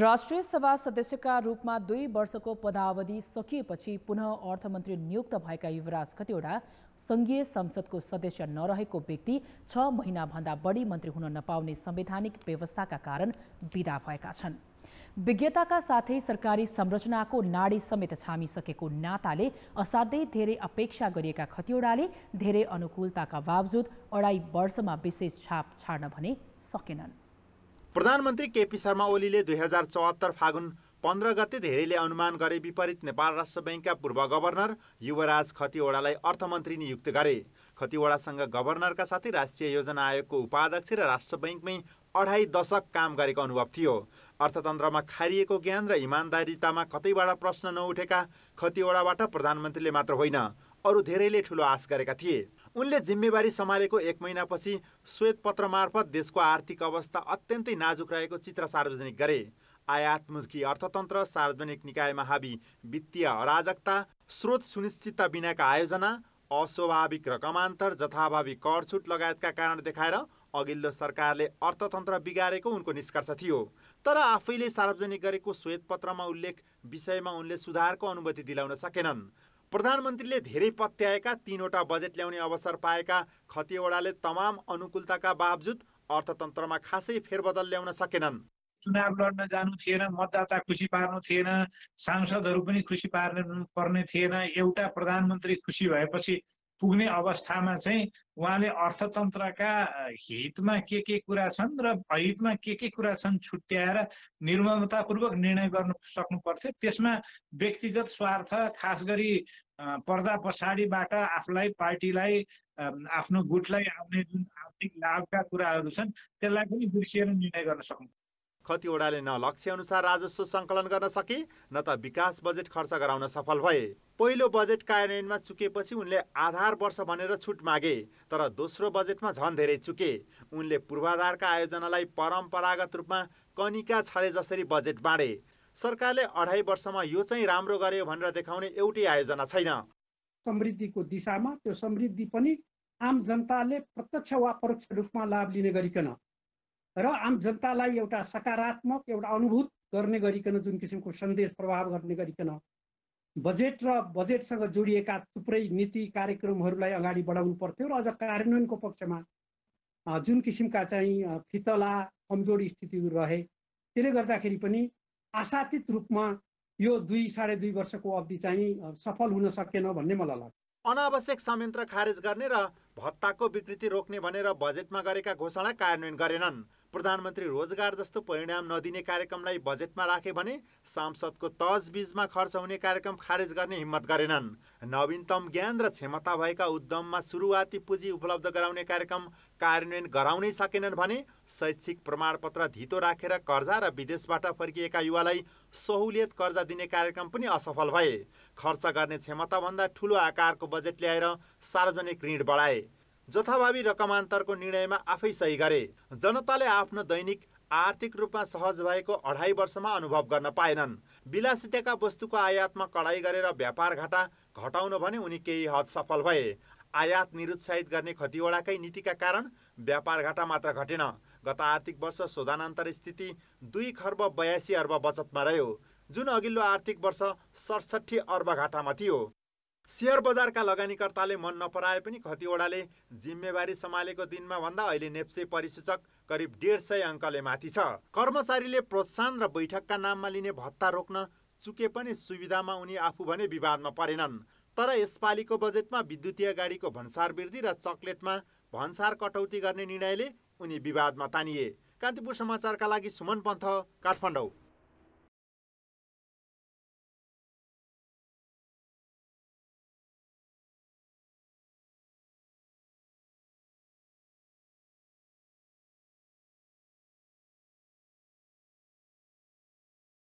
राष्ट्रिय सभा सदस्यका रूपमा दुई वर्षको पदावधि सकिएपछि पुनः अर्थमन्त्री नियुक्त भएका युवराज खतिवडा सङ्घीय संसदको सदस्य नरहेको व्यक्ति छ महिनाभन्दा बढी मन्त्री हुन नपाउने संवैधानिक व्यवस्थाका कारण विदा भएका छन् विज्ञताका साथै सरकारी संरचनाको नाडी समेत छामिसकेको नाताले असाध्यै धेरै अपेक्षा गरिएका खतिवडाले धेरै अनुकूलताका बावजुद अढाई वर्षमा विशेष छाप छाड्न भने सकेनन् प्रधानमन्त्री केपी शर्मा ओलीले दुई हजार चौहत्तर फागुन पन्ध्र गते धेरैले अनुमान गरे विपरीत नेपाल राष्ट्र ब्याङ्कका पूर्व गभर्नर युवराज खतिवडालाई अर्थमन्त्री नियुक्त गरे खतिवडासँग गभर्नरका साथै राष्ट्रिय योजना आयोगको उपाध्यक्ष र राष्ट्र ब्याङ्कमै अढाई दशक काम गरेको अनुभव थियो अर्थतन्त्रमा खारिएको ज्ञान र इमान्दारितामा कतैबाट प्रश्न नउठेका खतिवडाबाट प्रधानमन्त्रीले मात्र होइन अरू धेरैले ठुलो आश गरेका थिए उनले जिम्मेवारी सम्हालेको एक महिनापछि श्वेतपत्र मार्फत देशको आर्थिक अवस्था अत्यन्तै नाजुक रहेको चित्र सार्वजनिक गरे आयातमुखी अर्थतन्त्र सार्वजनिक निकायमा हाबी वित्तीय अराजकता स्रोत सुनिश्चितता बिनाका आयोजना अस्वाभाविक रकमान्तर जथाभावी कर छुट लगायतका कारण देखाएर अघिल्लो सरकारले अर्थतन्त्र बिगारेको उनको निष्कर्ष थियो तर आफैले सार्वजनिक गरेको श्वेतपत्रमा उल्लेख विषयमा उनले सुधारको अनुमति दिलाउन सकेनन् प्रधानमन्त्रीले धेरै पत्याएका तिनवटा बजेट ल्याउने अवसर पाएका खतिवडाले तमाम अनुकूलताका बावजुद अर्थतन्त्रमा खासै फेरबदल ल्याउन सकेनन् चुनाव लड्न जानु थिएन मतदाता खुसी पार्नु थिएन सांसदहरू पनि खुसी पार्नु पर्ने थिएन एउटा प्रधानमन्त्री खुसी भएपछि पुग्ने अवस्थामा चाहिँ उहाँले अर्थतन्त्रका हितमा के के कुरा छन् र अहितमा के के कुरा छन् छुट्याएर निर्मतापूर्वक निर्णय गर्न सक्नु पर्थ्यो त्यसमा व्यक्तिगत स्वार्थ खास गरी पर्दा पछाडिबाट आफूलाई पार्टीलाई आफ्नो गुटलाई आउने जुन आर्थिक लाभका कुराहरू छन् त्यसलाई पनि बिर्सिएर निर्णय गर्न सक्नु कतिवटाले न लक्ष्य अनुसार राजस्व सङ्कलन गर्न सके न त विकास बजेट खर्च गराउन सफल भए पहिलो बजेट कार्यान्वयनमा चुकेपछि उनले आधार वर्ष भनेर छुट मागे तर दोस्रो बजेटमा झन् धेरै चुके उनले पूर्वाधारका आयोजनालाई परम्परागत रूपमा कनिका छरे जसरी बजेट बाँडे सरकारले अढाई वर्षमा यो चाहिँ राम्रो गर्यो भनेर देखाउने एउटै आयोजना छैन समृद्धिको दिशामा त्यो समृद्धि पनि आम जनताले प्रत्यक्ष वा परोक्ष रूपमा लाभ लिने गरिकन र आम जनतालाई एउटा सकारात्मक एउटा अनुभूत गर्ने गरिकन जुन किसिमको सन्देश प्रभाव गर्ने गरिकन बजेट र बजेटसँग जोडिएका थुप्रै नीति कार्यक्रमहरूलाई अगाडि बढाउनु पर्थ्यो र अझ कार्यान्वयनको पक्षमा जुन किसिमका चाहिँ फितला कमजोर स्थितिहरू रहे त्यसले गर्दाखेरि पनि आशातीत रूपमा यो दुई साढे दुई वर्षको अवधि चाहिँ सफल हुन सकेन भन्ने मलाई लाग्छ अनावश्यक संयन्त्र खारेज गर्ने र भत्ताको विकृति रोक्ने भनेर बजेटमा गरेका घोषणा कार्यान्वयन गरेनन् प्रधानमन्त्री रोजगार जस्तो परिणाम नदिने कार्यक्रमलाई बजेटमा राखे भने सांसदको तजबिजमा खर्च हुने कार्यक्रम खारेज गर्ने हिम्मत गरेनन् नवीनतम ज्ञान र क्षमता भएका उद्यममा सुरुवाती पुँजी उपलब्ध गराउने कार्यक्रम कार्यान्वयन गराउनै सकेनन् भने शैक्षिक प्रमाणपत्र धितो राखेर कर्जा र विदेशबाट फर्किएका युवालाई सहुलियत कर्जा दिने कार्यक्रम पनि असफल भए खर्च गर्ने क्षमताभन्दा ठुलो आकारको बजेट ल्याएर सार्वजनिक ऋण बढाए जथाभावी रकमान्तरको निर्णयमा आफै सही गरे जनताले आफ्नो दैनिक आर्थिक रूपमा सहज भएको अढाई वर्षमा अनुभव गर्न पाएनन् विलासिताका वस्तुको आयातमा कडाई गरेर व्यापार घाटा घटाउन भने उनी केही हद सफल भए आयात निरुत्साहित गर्ने खतिवडाकै नीतिका कारण व्यापार घाटा मात्र घटेन गत आर्थिक वर्ष शोधानान्तर स्थिति दुई खर्ब बयासी अर्ब बचतमा रह्यो जुन अघिल्लो आर्थिक वर्ष सडसठी अर्ब घाटामा थियो सेयर बजारका लगानीकर्ताले मन नपराए पनि खतिवडाले जिम्मेवारी सम्हालेको दिनमा भन्दा अहिले नेप्से परिसूचक करिब डेढ सय अङ्कले माथि छ कर्मचारीले प्रोत्साहन र बैठकका नाममा लिने भत्ता रोक्न चुके पनि सुविधामा उनी आफू भने विवादमा परेनन् तर यसपालिको बजेटमा विद्युतीय गाडीको भन्सार वृद्धि र चकलेटमा भन्सार कटौती गर्ने निर्णयले उनी विवादमा तानिए कान्तिपुर समाचारका लागि सुमन पन्थ काठमाडौँ